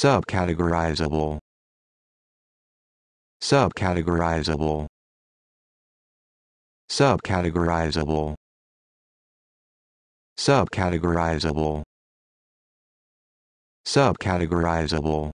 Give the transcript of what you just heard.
subcategorizable subcategorizable subcategorizable subcategorizable subcategorizable